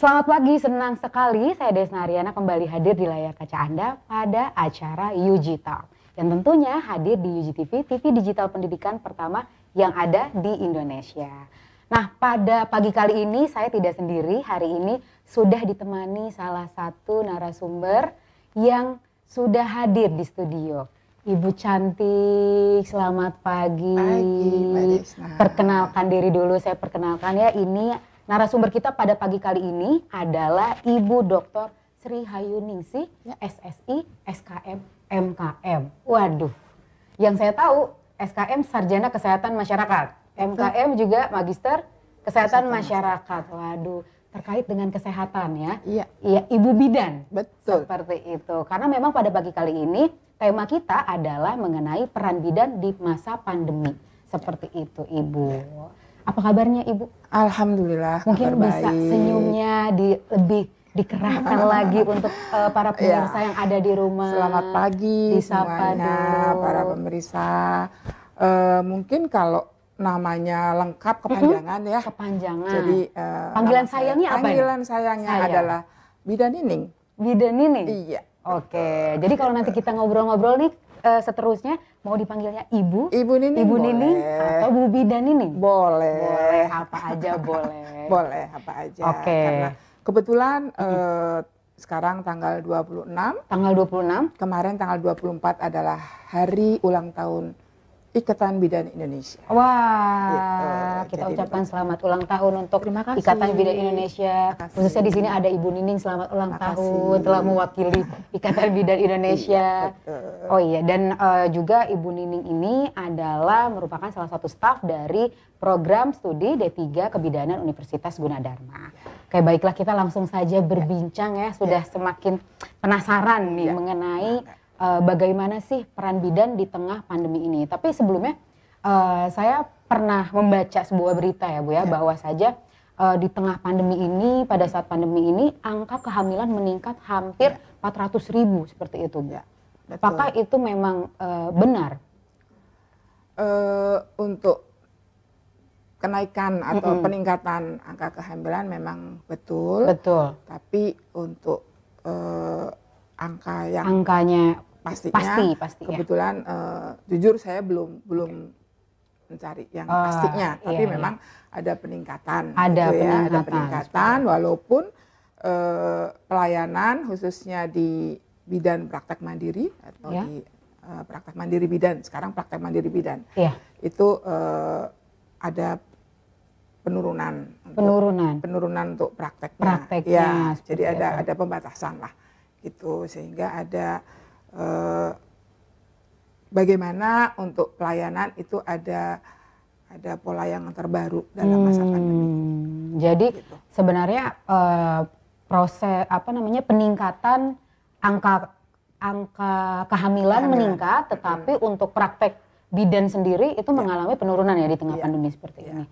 Selamat pagi, senang sekali saya Desna Ariana kembali hadir di layar kaca Anda pada acara UG Dan tentunya hadir di UGTV TV, TV digital pendidikan pertama yang ada di Indonesia. Nah, pada pagi kali ini saya tidak sendiri, hari ini sudah ditemani salah satu narasumber yang sudah hadir di studio. Ibu cantik, selamat pagi. Pagi, Perkenalkan diri dulu, saya perkenalkan ya, ini Narasumber kita pada pagi kali ini adalah Ibu Dr. Sri Hayuningsih, ya. SSI, SKM, MKM. Waduh, yang saya tahu SKM Sarjana Kesehatan Masyarakat, MKM juga Magister Kesehatan, Masyarakat. Waduh, terkait dengan kesehatan ya. Iya. Iya, Ibu Bidan. Betul. Seperti itu. Karena memang pada pagi kali ini tema kita adalah mengenai peran bidan di masa pandemi. Seperti itu, Ibu. Apa kabarnya Ibu? Alhamdulillah. Mungkin kabar bisa baik. senyumnya di lebih dikerahkan lagi untuk uh, para pemirsa ya. yang ada di rumah. Selamat pagi Disapa semuanya dulu. para pemirsa. Uh, mungkin kalau namanya lengkap kepanjangan ya. Kepanjangan. Jadi uh, panggilan sayangnya apa? Panggilan sayangnya Sayang. adalah Bida Nining. Bida Nining. Iya. Oke. Okay. Jadi kalau nanti kita ngobrol-ngobrol nih uh, seterusnya mau dipanggilnya Ibu. Ibu Nining. Ibu boleh. Nining boleh. Oh, Bu Bidan ini? Boleh. Boleh, apa aja boleh. boleh, apa aja. Oke. Okay. Karena kebetulan mm -hmm. uh, sekarang tanggal 26. Tanggal 26? Kemarin tanggal 24 adalah hari ulang tahun Ikatan Bidan Indonesia. Wah, gitu. kita Jadi, ucapkan selamat ulang tahun untuk terima kasih. Ikatan Bidan Indonesia. Khususnya di sini ada Ibu Nining selamat ulang terima tahun kasih. telah mewakili Ikatan Bidan Indonesia. Iya, Oh iya, dan uh, juga Ibu Nining ini adalah merupakan salah satu staf dari program studi D3 Kebidanan Universitas Gunadarma. Oke, baiklah kita langsung saja berbincang ya, sudah ya. semakin penasaran nih ya. mengenai ya. Eh, bagaimana sih peran bidan di tengah pandemi ini. Tapi sebelumnya uh, saya pernah membaca sebuah berita ya Bu ya, ya. bahwa saja uh, di tengah pandemi ini pada saat pandemi ini angka kehamilan meningkat hampir ya. 400 ribu seperti itu Bu. Ya, betul. Apakah itu memang uh, benar? Uh, untuk kenaikan atau mm -hmm. peningkatan angka kehamilan memang betul. Betul. Tapi untuk uh, angka yang angkanya pastinya pasti pasti ya. kebetulan ya. uh, jujur saya belum belum okay. mencari yang uh, pastinya tapi iya, iya, memang ada peningkatan ada gitu peningkatan ya. ada peningkatan walaupun uh, pelayanan khususnya di bidan praktek mandiri atau yeah. di uh, praktek mandiri bidan sekarang praktek mandiri bidan yeah. itu uh, ada penurunan penurunan untuk, penurunan untuk prakteknya, prakteknya ya jadi ada ada pembatasan lah gitu sehingga ada Eh, bagaimana untuk pelayanan itu ada ada pola yang terbaru dalam masa hmm, pandemi. jadi gitu. sebenarnya eh, proses apa namanya peningkatan angka angka kehamilan, kehamilan. meningkat, tetapi hmm. untuk praktek bidan sendiri itu ya. mengalami penurunan ya di tengah ya. pandemi seperti ya. ini.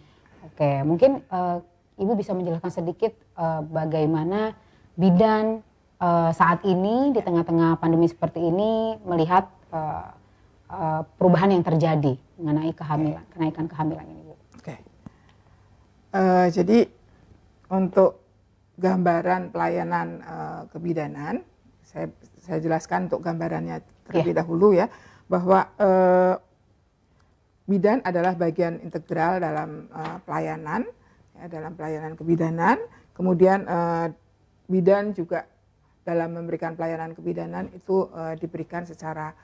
Oke, mungkin uh, ibu bisa menjelaskan sedikit uh, bagaimana bidan Eh, saat ini di tengah-tengah pandemi seperti ini melihat uh, uh, perubahan yang terjadi mengenai kehamilan, kenaikan kehamilan ini, Bu? Oke. Okay. Uh, jadi untuk gambaran pelayanan uh, kebidanan, saya saya jelaskan untuk gambarannya terlebih yeah. dahulu ya, bahwa uh, bidan adalah bagian integral dalam uh, pelayanan, ya, dalam pelayanan kebidanan. Kemudian uh, bidan juga dalam memberikan pelayanan kebidanan itu uh, diberikan secara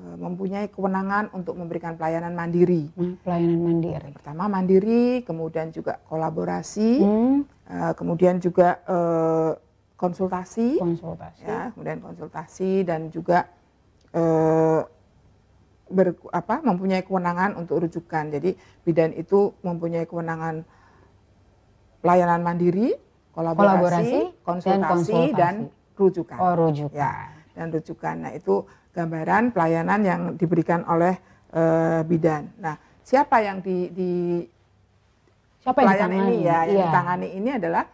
uh, mempunyai kewenangan untuk memberikan pelayanan mandiri. Hmm, pelayanan mandiri. Yang pertama mandiri, kemudian juga kolaborasi, hmm. uh, kemudian juga uh, konsultasi, konsultasi, ya, kemudian konsultasi dan juga uh, ber, apa, mempunyai kewenangan untuk rujukan. Jadi bidan itu mempunyai kewenangan pelayanan mandiri, kolaborasi, kolaborasi konsultasi, dan konsultasi dan rujukan. Oh, rujukan. Ya, dan rujukan. Nah, itu gambaran pelayanan yang diberikan oleh uh, bidan. Nah, siapa yang di, di siapa pelayan yang ditangani? ini ya, yang yang ditangani ini adalah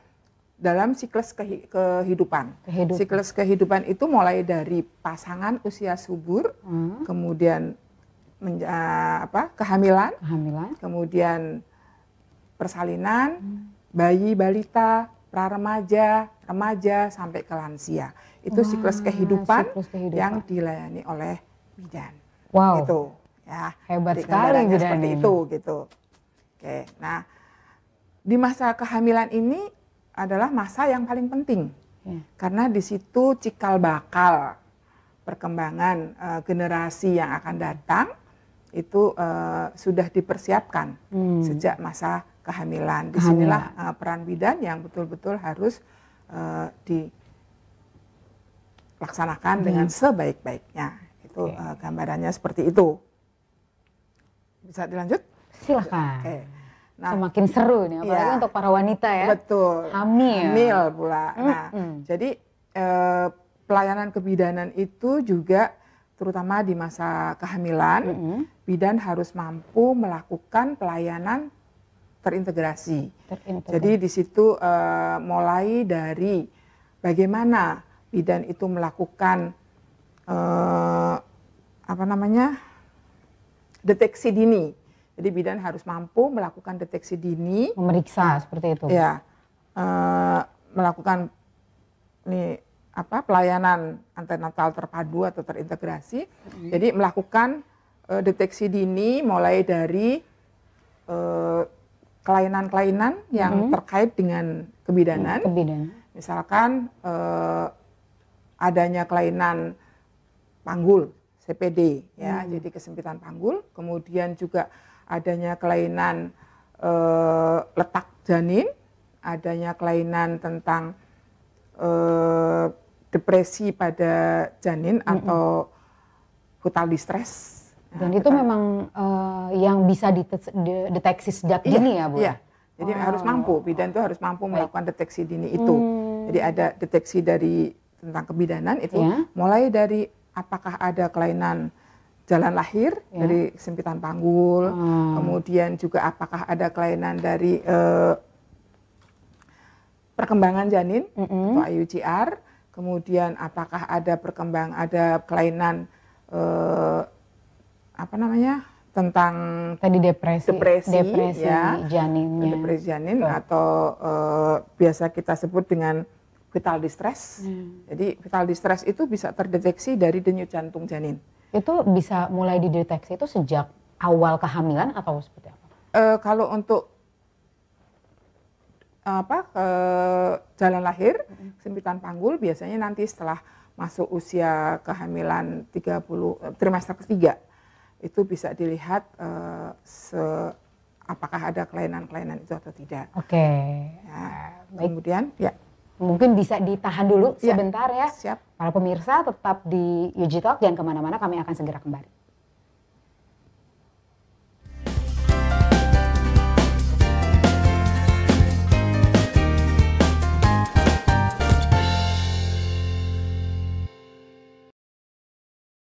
dalam siklus kehidupan. kehidupan. Siklus kehidupan itu mulai dari pasangan usia subur, hmm. kemudian menja, eh, apa? kehamilan, kehamilan, kemudian persalinan, hmm. bayi balita, pra remaja, remaja sampai ke lansia. Itu wow, siklus, kehidupan siklus kehidupan yang dilayani oleh bidan. Wow. Gitu. Ya. Hebat sekali bidan seperti ini. itu gitu. Oke. Nah, di masa kehamilan ini adalah masa yang paling penting. Ya. Karena di situ cikal bakal perkembangan uh, generasi yang akan datang itu uh, sudah dipersiapkan hmm. sejak masa kehamilan. Disinilah uh, eh, peran bidan yang betul-betul harus uh, dilaksanakan hmm. dengan sebaik-baiknya. Itu okay. uh, gambarannya seperti itu. Bisa dilanjut? Silahkan. Okay. Nah, Semakin seru nih, apalagi ya, untuk para wanita ya. Betul. Hamil. Hamil pula. nah, mm. jadi eh, pelayanan kebidanan itu juga terutama di masa kehamilan, mm -hmm. bidan harus mampu melakukan pelayanan terintegrasi. terintegrasi. Jadi di situ uh, mulai dari bagaimana bidan itu melakukan uh, apa namanya deteksi dini. Jadi bidan harus mampu melakukan deteksi dini, memeriksa seperti itu. Ya, uh, melakukan nih apa pelayanan antenatal terpadu atau terintegrasi. hmm Jadi melakukan uh, deteksi dini mulai dari kelainan eh, kelainan-kelainan yang hmm terkait dengan kebidanan. Mm-hmm. Kebidanan. Misalkan uh, adanya kelainan panggul CPD ya, hmm jadi kesempitan panggul, kemudian juga adanya kelainan uh, letak janin, adanya kelainan tentang uh, depresi pada janin mm -mm. atau futali stres. Dan nah, itu kita, memang uh, yang bisa dideteksi sejak iya, dini ya, Bu? Iya. Ya? Jadi oh. harus mampu, bidan itu harus mampu melakukan deteksi dini itu. Hmm. Jadi ada deteksi dari tentang kebidanan itu yeah. mulai dari apakah ada kelainan jalan lahir yeah. dari sempitan panggul, hmm. kemudian juga apakah ada kelainan dari uh, perkembangan janin mm -hmm. atau IUGR kemudian apakah ada perkembang ada kelainan eh, apa namanya tentang tadi depresi depresi, depresi ya janinnya depresi janin atau eh, biasa kita sebut dengan vital distress. Hmm. Jadi vital distress itu bisa terdeteksi dari denyut jantung janin. Itu bisa mulai dideteksi itu sejak awal kehamilan atau seperti apa? E, kalau untuk apa ke jalan lahir, kesempitan panggul biasanya nanti setelah masuk usia kehamilan 30 eh, trimester ketiga itu bisa dilihat uh, se apakah ada kelainan-kelainan itu atau tidak. Oke. Okay. Ya, Kemudian ya mungkin bisa ditahan dulu ya, sebentar ya. ya. Siap. Para pemirsa tetap di Yuji Talk, jangan kemana-mana, kami akan segera kembali.